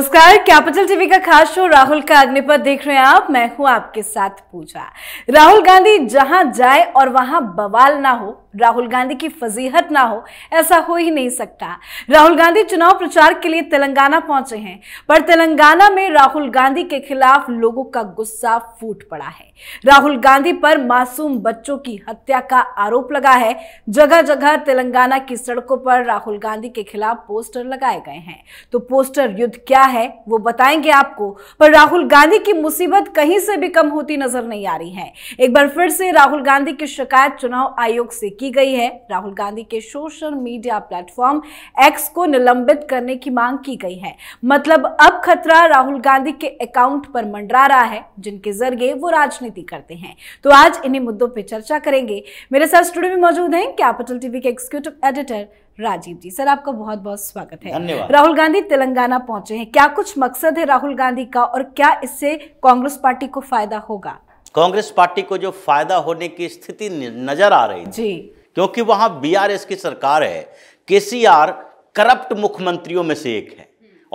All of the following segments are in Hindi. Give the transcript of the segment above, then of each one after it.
नमस्कार कैपिटल टीवी का खास शो राहुल का अग्निपथ देख रहे हैं आप मैं हूं आपके साथ पूजा राहुल गांधी जहां जाए और वहां बवाल ना हो राहुल गांधी की फजीहत ना हो ऐसा हो ही नहीं सकता राहुल गांधी चुनाव प्रचार के लिए तेलंगाना पहुंचे हैं पर तेलंगाना में राहुल गांधी के खिलाफ लोगों का गुस्सा फूट पड़ा है राहुल गांधी पर मासूम बच्चों की हत्या का आरोप लगा है जगह जगह तेलंगाना की सड़कों पर राहुल गांधी के खिलाफ पोस्टर लगाए गए हैं तो पोस्टर युद्ध क्या है वो बताएंगे आपको पर राहुल गांधी की मुसीबत कहीं से भी कम होती नजर नहीं आ रही है एक बार फिर से राहुल गांधी की शिकायत चुनाव आयोग से की गई है राहुल गांधी के सोशल मीडिया प्लेटफॉर्म एक्स को निलंबित करने की मांग की गई है मतलब अब खतरा राहुल गांधी के अकाउंट पर मंडरा रहा है जिनके जरिए वो राजनीति राजनीति करते हैं तो आज इन्हीं मुद्दों पर चर्चा करेंगे मेरे साथ स्टूडियो में मौजूद हैं कैपिटल टीवी के executive editor Rajeev ji sir आपका बहुत बहुत स्वागत है राहुल गांधी तेलंगाना पहुंचे हैं क्या कुछ मकसद है राहुल गांधी का और क्या इससे कांग्रेस पार्टी को फायदा होगा कांग्रेस पार्टी को जो फायदा होने की स्थिति नजर आ रही जी क्योंकि वहां बीआरएस की सरकार है केसीआर करप्ट मुख्यमंत्रियों में से एक है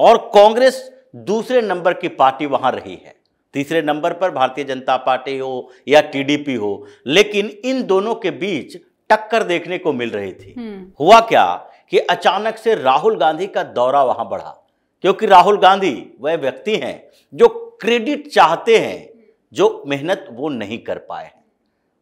और कांग्रेस दूसरे नंबर की पार्टी वहां रही है तीसरे नंबर पर भारतीय जनता पार्टी हो या टीडीपी हो लेकिन इन दोनों के बीच टक्कर देखने को मिल रही थी हम्म। हुआ क्या कि अचानक से राहुल गांधी का दौरा वहां बढ़ा क्योंकि राहुल गांधी वह व्यक्ति हैं जो क्रेडिट चाहते हैं जो मेहनत वो नहीं कर पाए हैं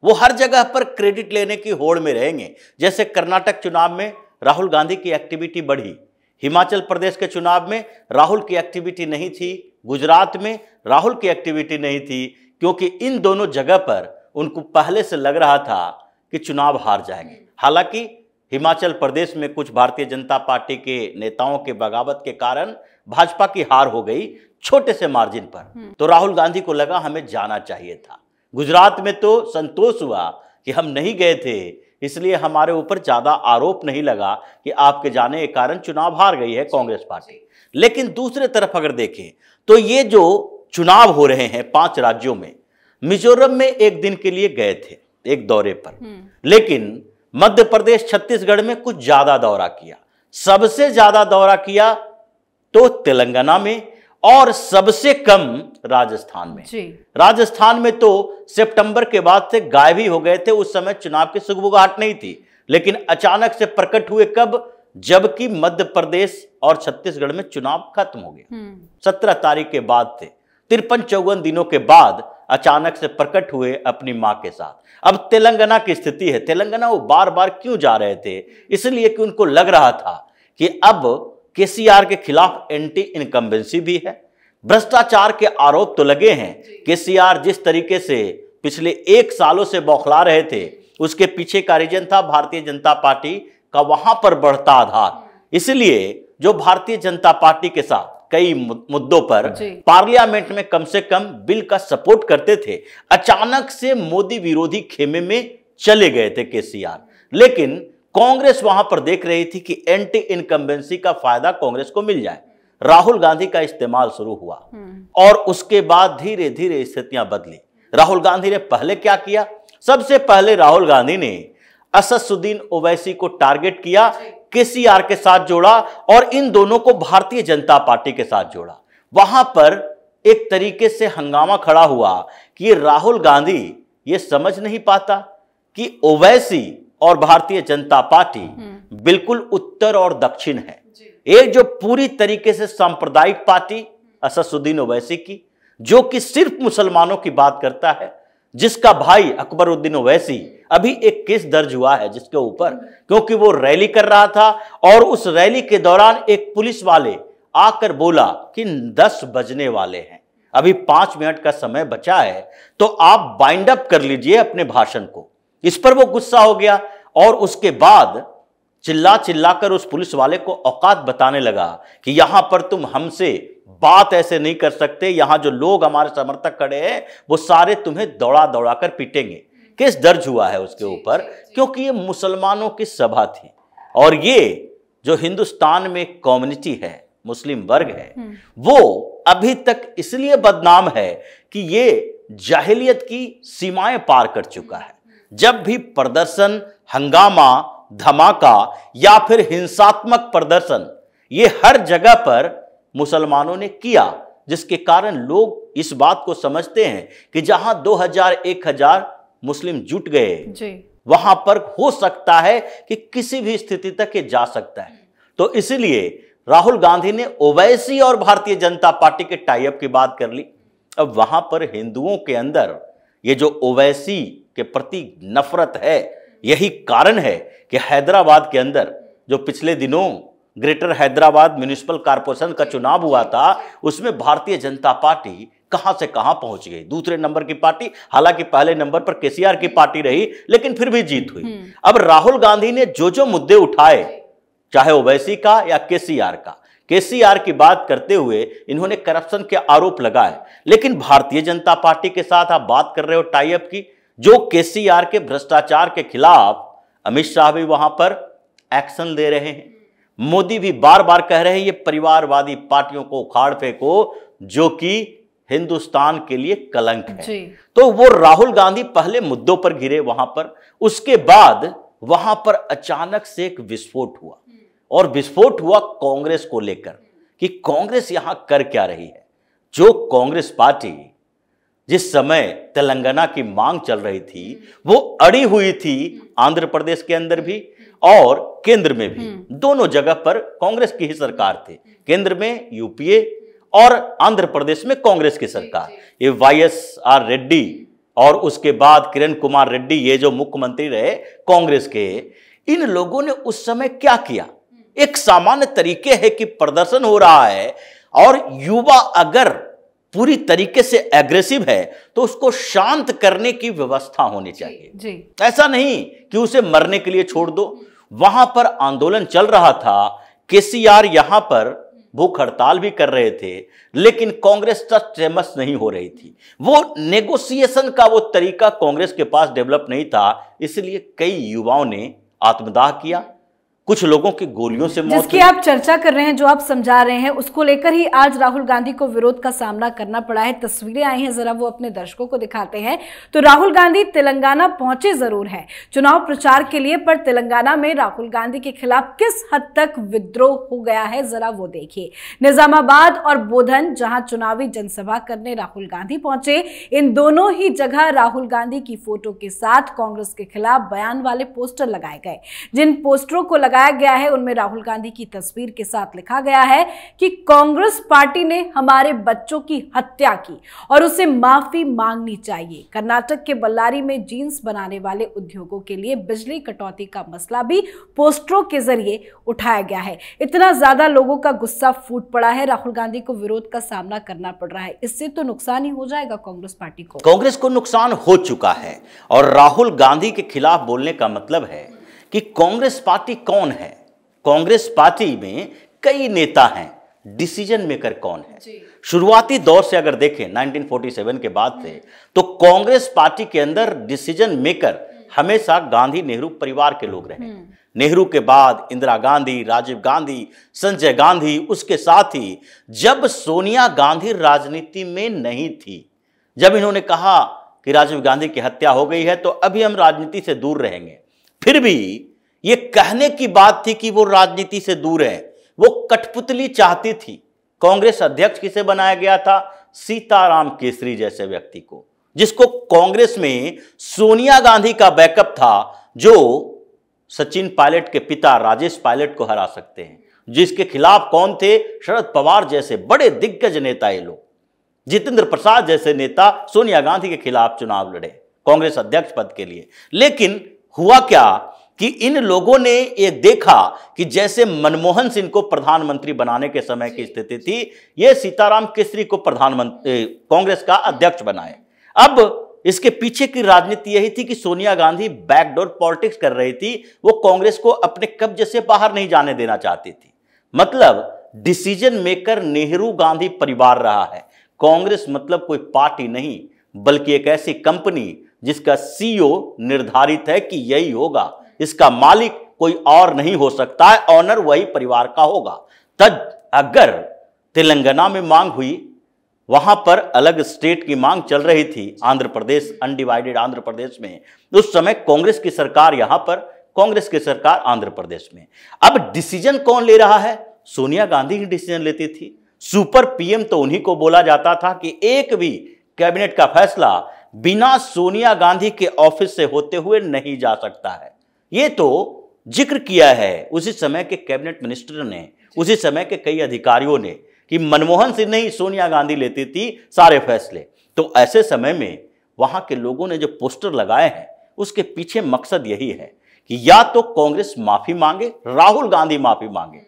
वो हर जगह पर क्रेडिट लेने की होड़ में रहेंगे जैसे कर्नाटक चुनाव में राहुल गांधी की एक्टिविटी बढ़ी हिमाचल प्रदेश के चुनाव में राहुल की एक्टिविटी नहीं थी गुजरात में राहुल की एक्टिविटी नहीं थी क्योंकि इन दोनों जगह पर उनको पहले से लग रहा था कि चुनाव हार जाएंगे हालांकि हिमाचल प्रदेश में कुछ भारतीय जनता पार्टी के नेताओं के बगावत के कारण भाजपा की हार हो गई छोटे से मार्जिन पर हम्म। तो राहुल गांधी को लगा हमें जाना चाहिए था गुजरात में तो संतोष हुआ कि हम नहीं गए थे इसलिए हमारे ऊपर ज़्यादा आरोप नहीं लगा कि आपके जाने के कारण चुनाव हार गई है कांग्रेस पार्टी लेकिन दूसरे तरफ अगर देखें तो ये जो चुनाव हो रहे हैं पांच राज्यों में मिजोरम में एक दिन के लिए गए थे एक दौरे पर हम्म। लेकिन मध्य प्रदेश छत्तीसगढ़ में कुछ ज़्यादा दौरा किया सबसे ज़्यादा दौरा किया तो तेलंगाना में और सबसे कम राजस्थान में जी। राजस्थान में तो सितंबर के बाद से गायब ही हो गए थे उस समय चुनाव की सुगबुगाहट नहीं थी लेकिन अचानक से प्रकट हुए कब जबकि मध्य प्रदेश और छत्तीसगढ़ में चुनाव खत्म हो गया हम्म। सत्रह तारीख के बाद थे तिरपन चौवन दिनों के बाद अचानक से प्रकट हुए अपनी मां के साथ अब तेलंगाना की स्थिति है तेलंगाना वो बार बार क्यों जा रहे थे इसलिए कि उनको लग रहा था कि अब केसीआर के खिलाफ एंटी इनकम्बेंसी भी है भ्रष्टाचार के आरोप तो लगे हैं केसीआर जिस तरीके से पिछले एक सालों से बौखला रहे थे उसके पीछे का रीजन था भारतीय जनता पार्टी का वहां पर बढ़ता आधार हम्म। इसलिए जो भारतीय जनता पार्टी के साथ कई मुद्दों पर पार्लियामेंट में कम से कम बिल का सपोर्ट करते थे अचानक से मोदी विरोधी खेमे में चले गए थे केसीआर लेकिन कांग्रेस वहां पर देख रही थी कि एंटी इनकम्बेंसी का फायदा कांग्रेस को मिल जाए राहुल गांधी का इस्तेमाल शुरू हुआ हम्म। और उसके बाद धीरे धीरे स्थितियां बदली राहुल गांधी ने पहले क्या किया सबसे पहले राहुल गांधी ने असदुद्दीन ओवैसी को टारगेट किया केसीआर के साथ जोड़ा और इन दोनों को भारतीय जनता पार्टी के साथ जोड़ा वहां पर एक तरीके से हंगामा खड़ा हुआ कि राहुल गांधी ये समझ नहीं पाता कि ओवैसी और भारतीय जनता पार्टी हम्म। बिल्कुल उत्तर और दक्षिण है एक जो पूरी तरीके से सांप्रदायिक पार्टी असदुद्दीन ओवैसी की जो कि सिर्फ मुसलमानों की बात करता है जिसका भाई अकबरुद्दीन ओवैसी अभी एक केस दर्ज हुआ है जिसके ऊपर क्योंकि वो रैली कर रहा था और उस रैली के दौरान एक पुलिस वाले आकर बोला कि दस बजने वाले हैं अभी पांच मिनट का समय बचा है तो आप बाइंड अप कर लीजिए अपने भाषण को इस पर वो गुस्सा हो गया और उसके बाद चिल्ला चिल्लाकर उस पुलिस वाले को औकात बताने लगा कि यहां पर तुम हमसे बात ऐसे नहीं कर सकते यहां जो लोग हमारे समर्थक खड़े हैं वो सारे तुम्हें दौड़ा दौड़ा कर पीटेंगे केस दर्ज हुआ है उसके ऊपर क्योंकि ये मुसलमानों की सभा थी और ये जो हिंदुस्तान में कम्युनिटी है मुस्लिम वर्ग है हम्म। वो अभी तक इसलिए बदनाम है कि ये जाहिलियत की सीमाएं पार कर चुका है जब भी प्रदर्शन हंगामा धमाका या फिर हिंसात्मक प्रदर्शन ये हर जगह पर मुसलमानों ने किया जिसके कारण लोग इस बात को समझते हैं कि जहां 2000 1000 मुस्लिम जुट गए वहां पर हो सकता है कि किसी भी स्थिति तक ये जा सकता है तो इसलिए राहुल गांधी ने ओवैसी और भारतीय जनता पार्टी के टाइप की बात कर ली अब वहां पर हिंदुओं के अंदर ये जो ओवैसी के प्रति नफरत है यही कारण है कि हैदराबाद के अंदर जो पिछले दिनों ग्रेटर हैदराबाद म्यूनिसिपल कॉरपोरेशन का चुनाव हुआ था उसमें भारतीय जनता पार्टी कहां से कहां पहुंच गई दूसरे नंबर की पार्टी हालांकि पहले नंबर पर केसीआर की पार्टी रही लेकिन फिर भी जीत हुई हम्म। अब राहुल गांधी ने जो जो मुद्दे उठाए चाहे ओवैसी का या केसीआर का केसीआर की बात करते हुए इन्होंने करप्शन के आरोप लगाए लेकिन भारतीय जनता पार्टी के साथ आप बात कर रहे हो टाइप की जो केसीआर के भ्रष्टाचार के खिलाफ अमित शाह भी वहां पर एक्शन ले रहे हैं मोदी भी बार बार कह रहे हैं ये परिवारवादी पार्टियों को उखाड़ फेंको जो कि हिंदुस्तान के लिए कलंक है तो वो राहुल गांधी पहले मुद्दों पर घिरे वहां पर उसके बाद वहां पर अचानक से एक विस्फोट हुआ और विस्फोट हुआ कांग्रेस को लेकर कि कांग्रेस यहां कर क्या रही है जो कांग्रेस पार्टी जिस समय तेलंगाना की मांग चल रही थी वो अड़ी हुई थी आंध्र प्रदेश के अंदर भी और केंद्र में भी हम्म। दोनों जगह पर कांग्रेस की ही सरकार थी केंद्र में यूपीए और आंध्र प्रदेश में कांग्रेस की सरकार ये वाई एस आर रेड्डी और उसके बाद किरण कुमार रेड्डी ये जो मुख्यमंत्री रहे कांग्रेस के इन लोगों ने उस समय क्या किया एक सामान्य तरीके है कि प्रदर्शन हो रहा है और युवा अगर पूरी तरीके से एग्रेसिव है तो उसको शांत करने की व्यवस्था होनी चाहिए जी, जी। ऐसा नहीं कि उसे मरने के लिए छोड़ दो वहां पर आंदोलन चल रहा था आर यहां पर भूख हड़ताल भी कर रहे थे लेकिन कांग्रेस ट्रस्ट नहीं हो रही थी वो नेगोशिएशन का वो तरीका कांग्रेस के पास डेवलप नहीं था इसलिए कई युवाओं ने आत्मदाह किया कुछ लोगों की गोलियों से मौत जिसकी आप चर्चा कर रहे हैं जो आप समझा रहे हैं उसको लेकर ही आज राहुल गांधी को विरोध का सामना करना पड़ा है तस्वीरें आई हैं जरा वो अपने दर्शकों को दिखाते हैं तो राहुल गांधी तेलंगाना पहुंचे जरूर हैं चुनाव प्रचार के लिए पर तेलंगाना में राहुल गांधी के खिलाफ किस हद तक विद्रोह हो गया है जरा वो देखिए निजामाबाद और बोधन जहां चुनावी जनसभा करने राहुल गांधी पहुंचे इन दोनों ही जगह राहुल गांधी की फोटो के साथ कांग्रेस के खिलाफ बयान वाले पोस्टर लगाए गए जिन पोस्टरों को लगाया गया है उनमें राहुल गांधी की तस्वीर के साथ लिखा गया है कि कांग्रेस पार्टी ने हमारे बच्चों की हत्या की और उसे माफी मांगनी चाहिए कर्नाटक के बल्लारी में जीन्स बनाने वाले उद्योगों के लिए बिजली कटौती का मसला भी पोस्टरों के जरिए उठाया गया है इतना ज्यादा लोगों का गुस्सा फूट पड़ा है राहुल गांधी को विरोध का सामना करना पड़ रहा है इससे तो नुकसान ही हो जाएगा कांग्रेस पार्टी को कांग्रेस को नुकसान हो चुका है और राहुल गांधी के खिलाफ बोलने का मतलब है कि कांग्रेस पार्टी कौन है कांग्रेस पार्टी में कई नेता हैं डिसीजन मेकर कौन है शुरुआती दौर से अगर देखें 1947 के बाद से तो कांग्रेस पार्टी के अंदर डिसीजन मेकर हमेशा गांधी नेहरू परिवार के लोग रहे हम्म। नेहरू के बाद इंदिरा गांधी राजीव गांधी संजय गांधी उसके साथ ही जब सोनिया गांधी राजनीति में नहीं थी जब इन्होंने कहा कि राजीव गांधी की हत्या हो गई है तो अभी हम राजनीति से दूर रहेंगे फिर भी ये कहने की बात थी कि वो राजनीति से दूर है वो कठपुतली चाहती थी कांग्रेस अध्यक्ष किसे बनाया गया था सीताराम केसरी जैसे व्यक्ति को जिसको कांग्रेस में सोनिया गांधी का बैकअप था जो सचिन पायलट के पिता राजेश पायलट को हरा सकते हैं जिसके खिलाफ कौन थे शरद पवार जैसे बड़े दिग्गज नेता ये लोग जितेंद्र प्रसाद जैसे नेता सोनिया गांधी के खिलाफ चुनाव लड़े कांग्रेस अध्यक्ष पद के लिए लेकिन हुआ क्या कि इन लोगों ने ये देखा कि जैसे मनमोहन सिंह को प्रधानमंत्री बनाने के समय की स्थिति थी ये सीताराम केसरी को प्रधानमंत्री कांग्रेस का अध्यक्ष बनाए अब इसके पीछे की राजनीति यही थी कि सोनिया गांधी बैकडोर पॉलिटिक्स कर रही थी वो कांग्रेस को अपने कब्जे से बाहर नहीं जाने देना चाहती थी मतलब डिसीजन मेकर नेहरू गांधी परिवार रहा है कांग्रेस मतलब कोई पार्टी नहीं बल्कि एक ऐसी कंपनी जिसका सीईओ निर्धारित है कि यही होगा इसका मालिक कोई और नहीं हो सकता है ऑनर वही परिवार का होगा तद अगर तेलंगाना में मांग हुई वहां पर अलग स्टेट की मांग चल रही थी आंध्र प्रदेश अनडिवाइडेड आंध्र प्रदेश में उस समय कांग्रेस की सरकार यहां पर कांग्रेस की सरकार आंध्र प्रदेश में अब डिसीजन कौन ले रहा है सोनिया गांधी ही डिसीजन लेती थी सुपर पीएम तो उन्हीं को बोला जाता था कि एक भी कैबिनेट का फैसला बिना सोनिया गांधी के ऑफिस से होते हुए नहीं जा सकता है ये तो जिक्र किया है उसी समय के कैबिनेट मिनिस्टर ने उसी समय के कई अधिकारियों ने कि मनमोहन सिंह नहीं सोनिया गांधी लेती थी सारे फैसले तो ऐसे समय में वहां के लोगों ने जो पोस्टर लगाए हैं उसके पीछे मकसद यही है कि या तो कांग्रेस माफी मांगे राहुल गांधी माफी मांगे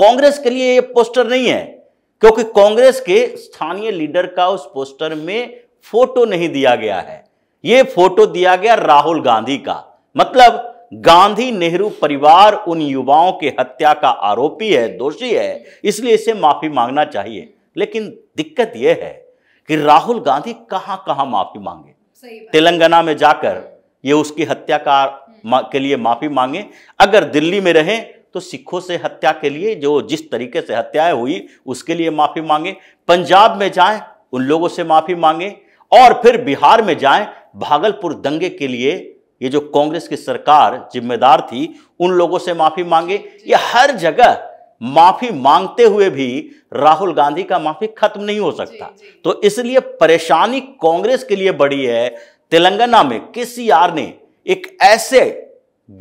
कांग्रेस के लिए ये पोस्टर नहीं है क्योंकि कांग्रेस के स्थानीय लीडर का उस पोस्टर में फोटो नहीं दिया गया है ये फोटो दिया गया राहुल गांधी का मतलब गांधी नेहरू परिवार उन युवाओं के हत्या का आरोपी है दोषी है इसलिए इसे माफी मांगना चाहिए लेकिन दिक्कत यह है कि राहुल गांधी कहां कहां माफी मांगे तेलंगाना में जाकर ये उसकी हत्या का हम्म। के लिए माफी मांगे अगर दिल्ली में रहें तो सिखों से हत्या के लिए जो जिस तरीके से हत्याएं हुई उसके लिए माफी मांगे पंजाब में जाएं उन लोगों से माफी मांगे और फिर बिहार में जाएं भागलपुर दंगे के लिए ये जो कांग्रेस की सरकार जिम्मेदार थी उन लोगों से माफी मांगे ये हर जगह माफी मांगते हुए भी राहुल गांधी का माफी खत्म नहीं हो सकता जी, जी। तो इसलिए परेशानी कांग्रेस के लिए बड़ी है तेलंगाना में के सी आर ने एक ऐसे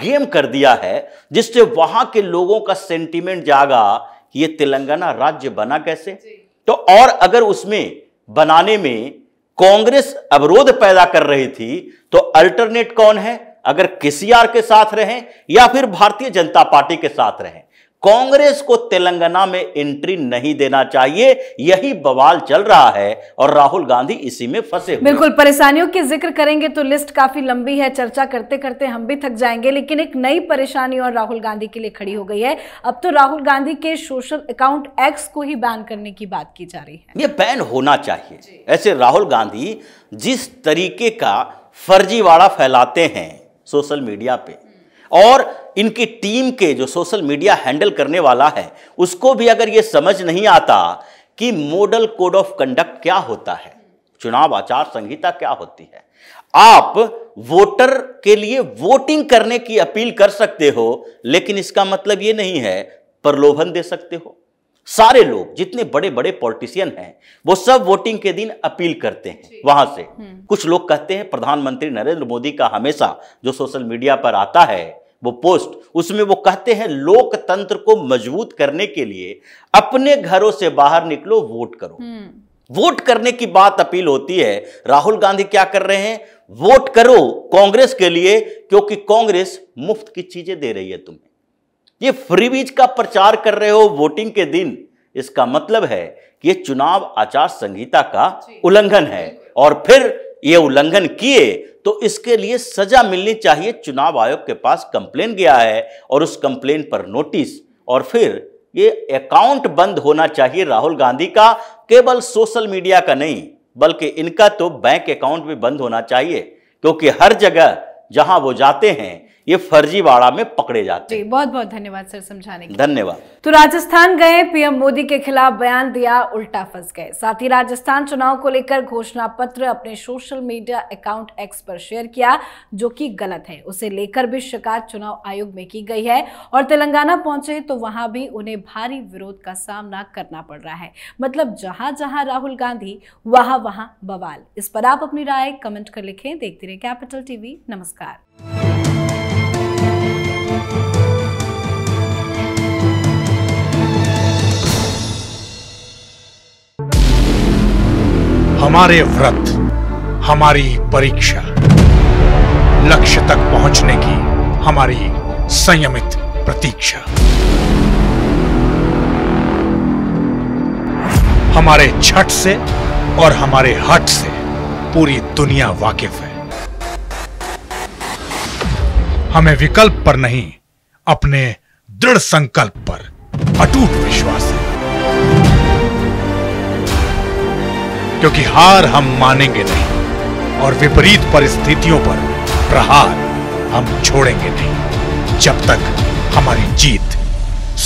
गेम कर दिया है जिससे वहां के लोगों का सेंटीमेंट जागा ये तेलंगाना राज्य बना कैसे तो और अगर उसमें बनाने में कांग्रेस अवरोध पैदा कर रही थी तो अल्टरनेट कौन है अगर केसीआर के साथ रहें या फिर भारतीय जनता पार्टी के साथ रहें कांग्रेस को तेलंगाना में एंट्री नहीं देना चाहिए यही बवाल चल रहा है और राहुल गांधी इसी में फंसे बिल्कुल परेशानियों के जिक्र करेंगे तो लिस्ट काफी लंबी है चर्चा करते करते हम भी थक जाएंगे लेकिन एक नई परेशानी और राहुल गांधी के लिए खड़ी हो गई है अब तो राहुल गांधी के सोशल अकाउंट एक्स को ही बैन करने की बात की जा रही है ये बैन होना चाहिए ऐसे राहुल गांधी जिस तरीके का फर्जीवाड़ा फैलाते हैं सोशल मीडिया पे और इनकी टीम के जो सोशल मीडिया हैंडल करने वाला है उसको भी अगर ये समझ नहीं आता कि मॉडल कोड ऑफ कंडक्ट क्या होता है चुनाव आचार संहिता क्या होती है आप वोटर के लिए वोटिंग करने की अपील कर सकते हो लेकिन इसका मतलब ये नहीं है प्रलोभन दे सकते हो सारे लोग जितने बड़े बड़े पॉलिटिशियन हैं वो सब वोटिंग के दिन अपील करते हैं वहां से हम्म। कुछ लोग कहते हैं प्रधानमंत्री नरेंद्र मोदी का हमेशा जो सोशल मीडिया पर आता है वो पोस्ट उसमें वो कहते हैं लोकतंत्र को मजबूत करने के लिए अपने घरों से बाहर निकलो वोट करो हम्म। वोट करने की बात अपील होती है राहुल गांधी क्या कर रहे हैं वोट करो कांग्रेस के लिए क्योंकि कांग्रेस मुफ्त की चीजें दे रही है तुम्हें ये फ्रीबीज का प्रचार कर रहे हो वोटिंग के दिन इसका मतलब है कि ये चुनाव आचार संहिता का उल्लंघन है और फिर ये उल्लंघन किए तो इसके लिए सजा मिलनी चाहिए चुनाव आयोग के पास कंप्लेन गया है और उस कंप्लेन पर नोटिस और फिर ये अकाउंट बंद होना चाहिए राहुल गांधी का केवल सोशल मीडिया का नहीं बल्कि इनका तो बैंक अकाउंट भी बंद होना चाहिए क्योंकि हर जगह जहां वो जाते हैं ये फर्जीवाड़ा में पकड़े जाते हैं बहुत बहुत धन्यवाद सर समझाने के धन्यवाद तो राजस्थान गए पीएम मोदी के खिलाफ बयान दिया उल्टा फंस गए साथ ही राजस्थान चुनाव को लेकर घोषणा पत्र अपने सोशल मीडिया अकाउंट एक्स पर शेयर किया जो कि गलत है उसे लेकर भी शिकायत चुनाव आयोग में की गई है और तेलंगाना पहुंचे तो वहां भी उन्हें भारी विरोध का सामना करना पड़ रहा है मतलब जहां जहां राहुल गांधी वहां वहां बवाल इस पर आप अपनी राय कमेंट कर लिखें देखते रहे कैपिटल टीवी नमस्कार हमारे व्रत हमारी परीक्षा लक्ष्य तक पहुंचने की हमारी संयमित प्रतीक्षा हमारे छठ से और हमारे हट से पूरी दुनिया वाकिफ है हमें विकल्प पर नहीं अपने दृढ़ संकल्प पर अटूट विश्वास है क्योंकि हार हम मानेंगे नहीं और विपरीत परिस्थितियों पर प्रहार हम छोड़ेंगे नहीं जब तक हमारी जीत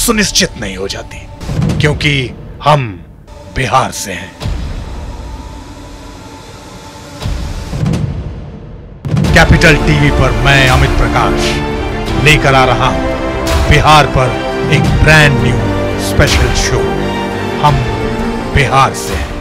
सुनिश्चित नहीं हो जाती क्योंकि हम बिहार से हैं कैपिटल टीवी पर मैं अमित प्रकाश लेकर आ रहा हूं बिहार पर एक ब्रांड न्यू स्पेशल शो हम बिहार से हैं